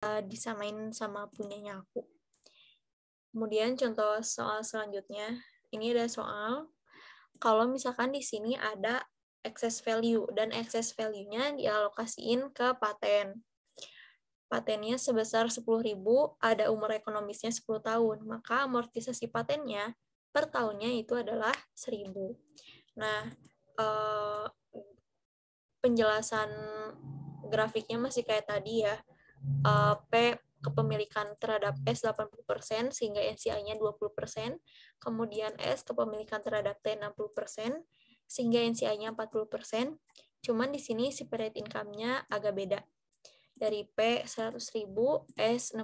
Eh, disamain sama punyanya aku. Kemudian contoh soal selanjutnya, ini ada soal kalau misalkan di sini ada excess value dan excess value-nya dialokasiin ke paten. Patennya sebesar 10.000, ada umur ekonomisnya 10 tahun, maka amortisasi patennya per tahunnya itu adalah 1.000. Nah, eh, penjelasan grafiknya masih kayak tadi ya uh, P kepemilikan terhadap S 80%, sehingga NCI-nya 20%, kemudian S kepemilikan terhadap T 60%, sehingga NCI-nya 40%, cuman di sini separate income-nya agak beda. Dari P 100.000, S 60.000,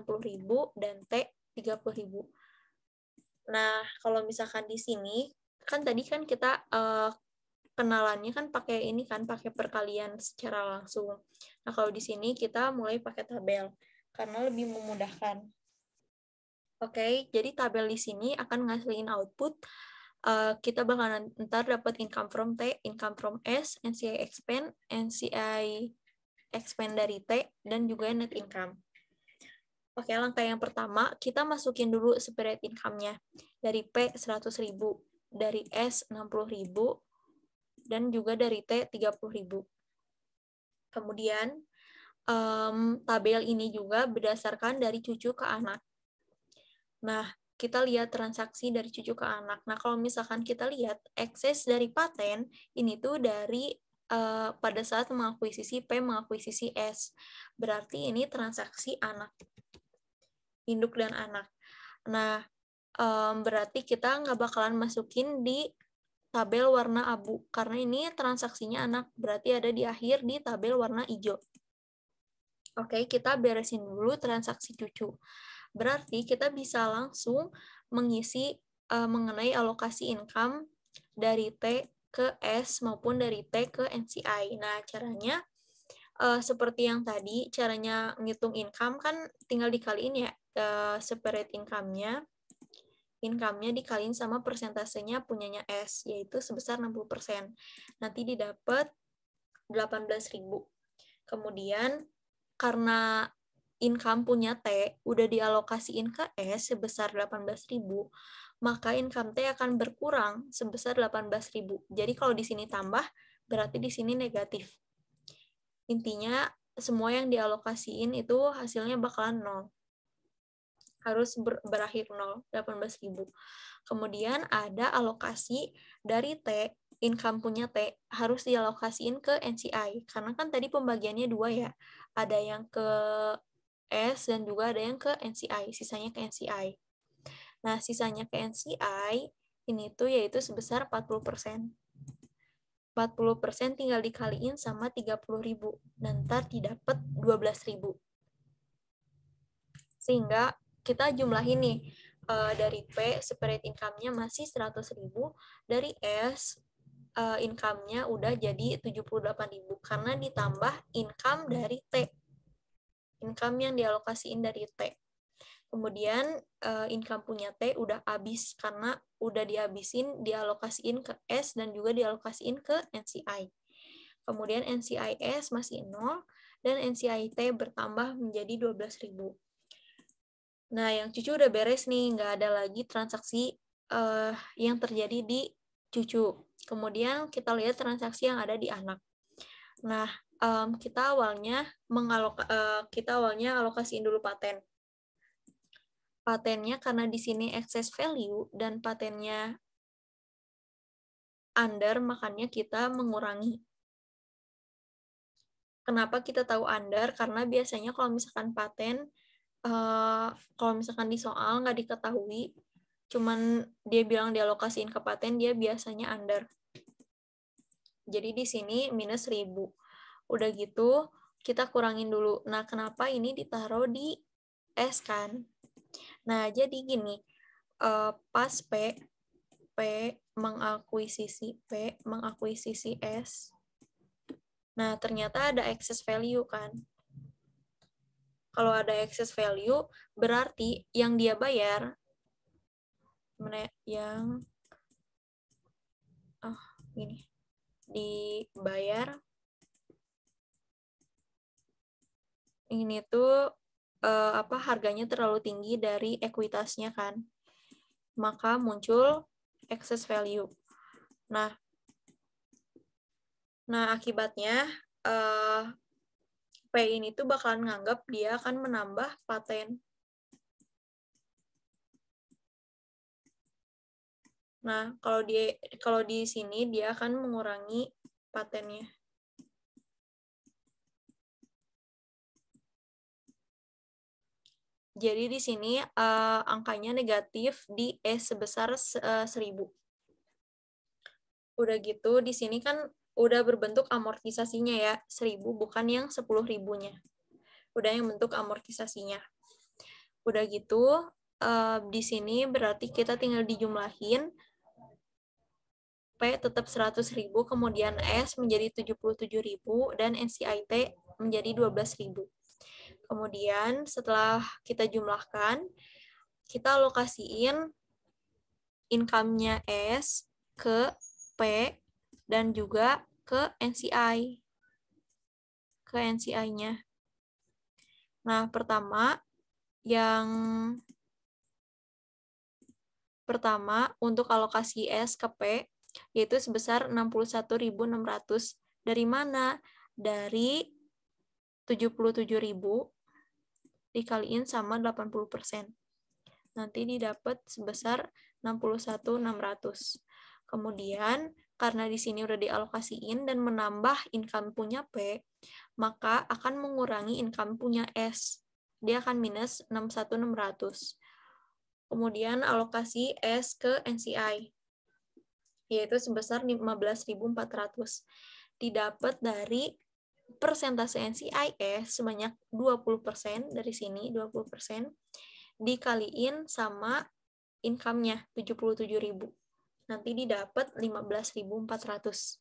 dan T 30.000. Nah, kalau misalkan di sini, kan tadi kan kita uh, kenalannya kan pakai ini kan pakai perkalian secara langsung. Nah, kalau di sini kita mulai pakai tabel karena lebih memudahkan. Oke, okay, jadi tabel di sini akan ngasihin output Uh, kita bakalan ntar dapat income from T, income from S, NCI expand, NCI expand dari T, dan juga net income. Oke, okay, langkah yang pertama, kita masukin dulu spread income-nya. Dari P 100.000, dari S 60.000, dan juga dari T 30.000. Kemudian um, tabel ini juga berdasarkan dari cucu ke anak. Nah, kita lihat transaksi dari cucu ke anak. Nah, kalau misalkan kita lihat ekses dari paten ini tuh dari uh, pada saat mengakuisisi P mengakuisisi S. Berarti ini transaksi anak. Induk dan anak. Nah, um, berarti kita nggak bakalan masukin di tabel warna abu, karena ini transaksinya anak, berarti ada di akhir di tabel warna hijau. Oke, kita beresin dulu transaksi cucu. Berarti kita bisa langsung mengisi uh, mengenai alokasi income dari T ke S maupun dari T ke NCI. Nah, caranya uh, seperti yang tadi, caranya ngitung income kan tinggal dikaliin ya uh, separate income-nya income-nya dikaliin sama persentasenya punyanya S, yaitu sebesar 60%. Nanti didapat 18.000. Kemudian karena income punya T udah dialokasiin ke S sebesar 18.000, maka income T akan berkurang sebesar 18.000. Jadi kalau di sini tambah, berarti di sini negatif. Intinya semua yang dialokasiin itu hasilnya bakalan nol harus ber, berakhir 0, 18.000. Kemudian ada alokasi dari T, income punya T, harus dialokasiin ke NCI. Karena kan tadi pembagiannya dua ya, ada yang ke S dan juga ada yang ke NCI, sisanya ke NCI. Nah, sisanya ke NCI ini tuh yaitu sebesar 40%. 40% tinggal dikaliin sama 30.000 dan nah, ntar didapat 12.000. Sehingga kita jumlah ini uh, eh, dari P separate income-nya masih 100.000, dari S uh, income-nya udah jadi 78.000 karena ditambah income dari T. Income yang dialokasiin dari T. Kemudian uh, income punya T udah habis karena udah dihabisin, dialokasiin ke S dan juga dialokasiin ke NCI. Kemudian NCIS masih 0 dan NCIT bertambah menjadi 12.000. Nah, yang cucu udah beres nih, nggak ada lagi transaksi uh, yang terjadi di cucu. Kemudian kita lihat transaksi yang ada di anak. Nah, um, kita awalnya mengalok uh, kita awalnya alokasiin dulu paten. Patennya karena di sini excess value dan patennya under, makanya kita mengurangi. Kenapa kita tahu under? Karena biasanya kalau misalkan paten Eh, kalau misalkan di soal nggak diketahui, cuman dia bilang dia dialokasiin ke paten, dia biasanya under. Jadi di sini minus ribu, Udah gitu, kita kurangin dulu. Nah, kenapa ini ditaruh di S kan? Nah, jadi gini, uh, pas P, P mengakuisisi P, mengakuisisi S. Nah, ternyata ada excess value kan? kalau ada excess value berarti yang dia bayar mana ya, yang oh ah, ini, dibayar ini tuh eh, apa harganya terlalu tinggi dari ekuitasnya kan maka muncul excess value nah nah akibatnya eh, P ini tuh bakalan nganggap dia akan menambah paten. Nah, kalau dia kalau di sini dia akan mengurangi patennya. Jadi di sini uh, angkanya negatif di S e sebesar uh, eh, 1000. Udah gitu di sini kan udah berbentuk amortisasinya ya, seribu bukan yang sepuluh ribunya. Udah yang bentuk amortisasinya. Udah gitu, eh, di sini berarti kita tinggal dijumlahin P tetap seratus ribu kemudian S menjadi tujuh tujuh puluh ribu dan NCIT menjadi dua belas ribu Kemudian setelah kita jumlahkan, kita lokasiin income-nya S ke P dan juga ke NCI. Ke NCI-nya. Nah, pertama yang pertama untuk alokasi S ke P yaitu sebesar 61.600 dari mana? Dari 77.000 dikaliin sama 80%. Nanti didapat sebesar 61.600. Kemudian karena di sini udah dialokasiin dan menambah income punya P, maka akan mengurangi income punya S. Dia akan minus 61,600. Kemudian alokasi S ke NCI, yaitu sebesar 15.400. Didapat dari persentase NCI S e sebanyak 20% dari sini, 20%, dikaliin sama income-nya, 77.000 nanti didapat 15.400.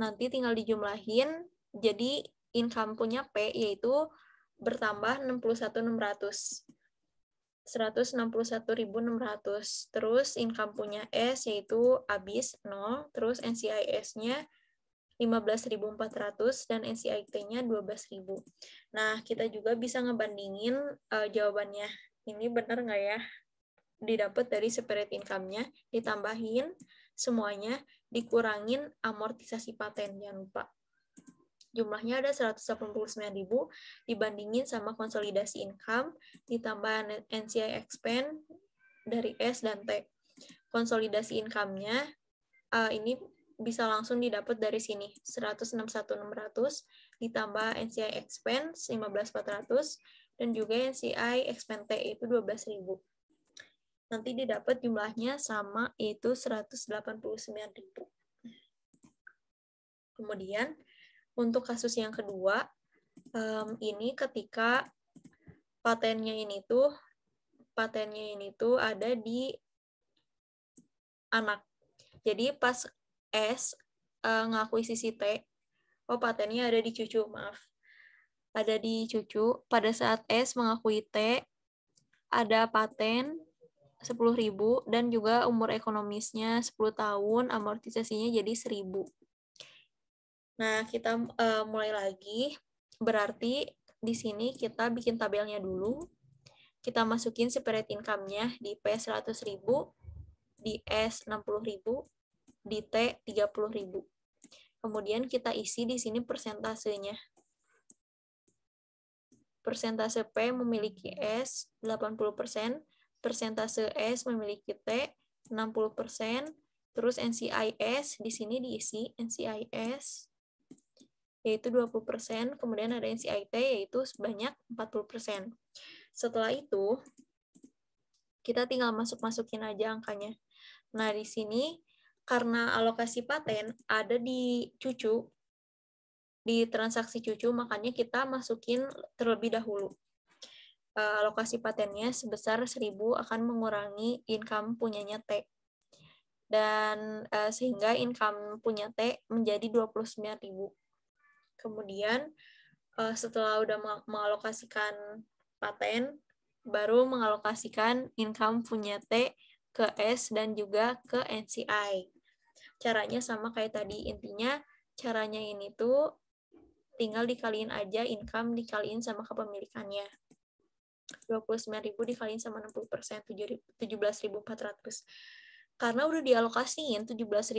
Nanti tinggal dijumlahin, jadi income punya P yaitu bertambah 61.600. 161.600. Terus income punya S yaitu habis 0, terus NCIS-nya 15.400 dan NCIT-nya 12.000. Nah, kita juga bisa ngebandingin uh, jawabannya ini benar nggak ya? Didapat dari separate income-nya, ditambahin semuanya, dikurangin amortisasi paten, jangan lupa. Jumlahnya ada 189.000 dibandingin sama konsolidasi income, ditambah NCI expense dari S dan T. Konsolidasi income-nya uh, ini bisa langsung didapat dari sini 161.600 ditambah NCI expense 15.400 dan juga yang CI expense T itu 12.000. Nanti didapat jumlahnya sama itu 189.000. Kemudian untuk kasus yang kedua um, ini ketika patennya ini tuh patennya ini tuh ada di anak. Jadi pas S uh, ngakuisisi T, oh patennya ada di cucu, maaf ada di cucu pada saat S mengakui T ada paten 10.000 dan juga umur ekonomisnya 10 tahun, amortisasinya jadi 1.000. Nah, kita uh, mulai lagi. Berarti di sini kita bikin tabelnya dulu. Kita masukin separate income-nya di P 100.000, di S 60.000, di T 30.000. Kemudian kita isi di sini persentasenya persentase P memiliki S 80%, persentase S memiliki T 60%, terus NCIS di sini diisi NCIS yaitu 20%, kemudian ada NCIT yaitu sebanyak 40%. Setelah itu, kita tinggal masuk-masukin aja angkanya. Nah, di sini karena alokasi paten ada di cucu, di transaksi cucu, makanya kita masukin terlebih dahulu. Eh, alokasi patennya sebesar 1000 akan mengurangi income punyanya T. Dan eh, sehingga income punya T menjadi 29.000. Kemudian eh, setelah udah mengalokasikan paten, baru mengalokasikan income punya T ke S dan juga ke NCI. Caranya sama kayak tadi, intinya caranya ini tuh tinggal dikaliin aja income dikaliin sama kepemilikannya. 29.000 dikaliin sama 60%, 17.400. Karena udah dialokasiin 17.400,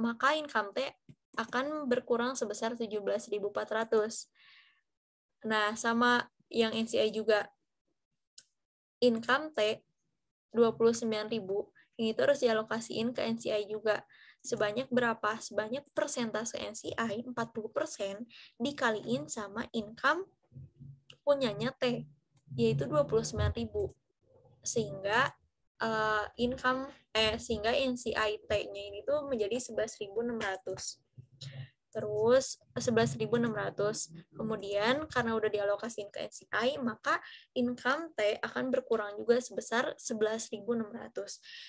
maka income teh akan berkurang sebesar 17.400. Nah, sama yang NCI juga. Income T 29.000 ini tuh harus dialokasiin ke NCI juga sebanyak berapa? Sebanyak persentase NCI 40% dikaliin sama income punyanya T, yaitu 29.000. Sehingga uh, income eh sehingga NCI T-nya ini tuh menjadi 11.600 terus 11.600. Kemudian karena udah dialokasikan ke NCI, maka income T akan berkurang juga sebesar 11.600.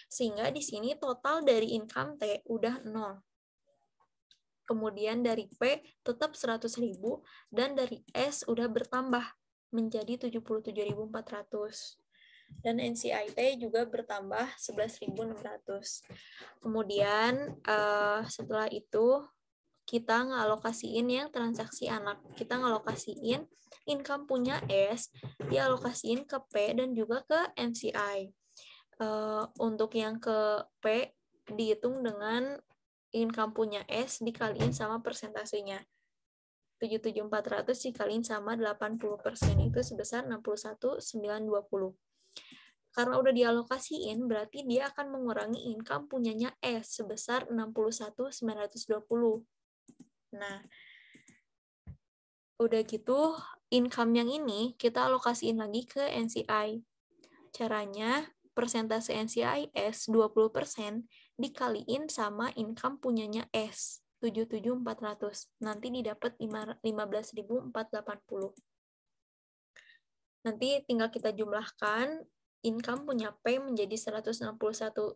Sehingga di sini total dari income T udah 0. Kemudian dari P tetap 100.000 dan dari S udah bertambah menjadi 77.400 dan NCIT juga bertambah 11.600. Kemudian uh, setelah itu kita ngalokasiin yang transaksi anak. Kita ngalokasiin income punya S, dialokasiin ke P dan juga ke MCI. Uh, eh, untuk yang ke P, dihitung dengan income punya S dikaliin sama persentasenya. 77400 dikaliin sama 80% itu sebesar 61,920. Karena udah dialokasiin, berarti dia akan mengurangi income punyanya S sebesar 61,920 Nah, udah gitu income yang ini kita alokasiin lagi ke NCI. Caranya persentase NCI S 20% dikaliin sama income punyanya S 77400. Nanti didapat 15480. Nanti tinggal kita jumlahkan income punya P menjadi 161.920,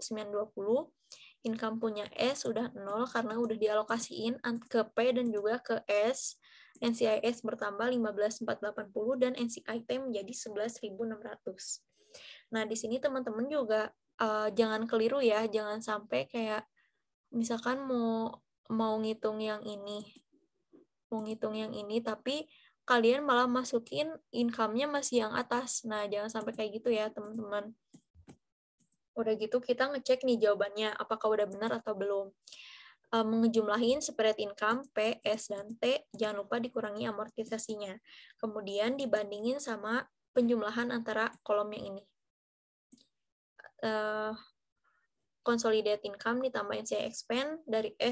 income punya S sudah nol karena udah dialokasiin ke P dan juga ke S. NCIS bertambah 15.480 dan NCIT menjadi 11.600. Nah, di sini teman-teman juga uh, jangan keliru ya, jangan sampai kayak misalkan mau mau ngitung yang ini, mau ngitung yang ini tapi kalian malah masukin income-nya masih yang atas. Nah, jangan sampai kayak gitu ya, teman-teman. Udah gitu kita ngecek nih jawabannya apakah udah benar atau belum. E, mengejumlahin spread income P, S, dan T, jangan lupa dikurangi amortisasinya. Kemudian dibandingin sama penjumlahan antara kolom yang ini. E, eh, consolidated income ditambahin saya expand dari S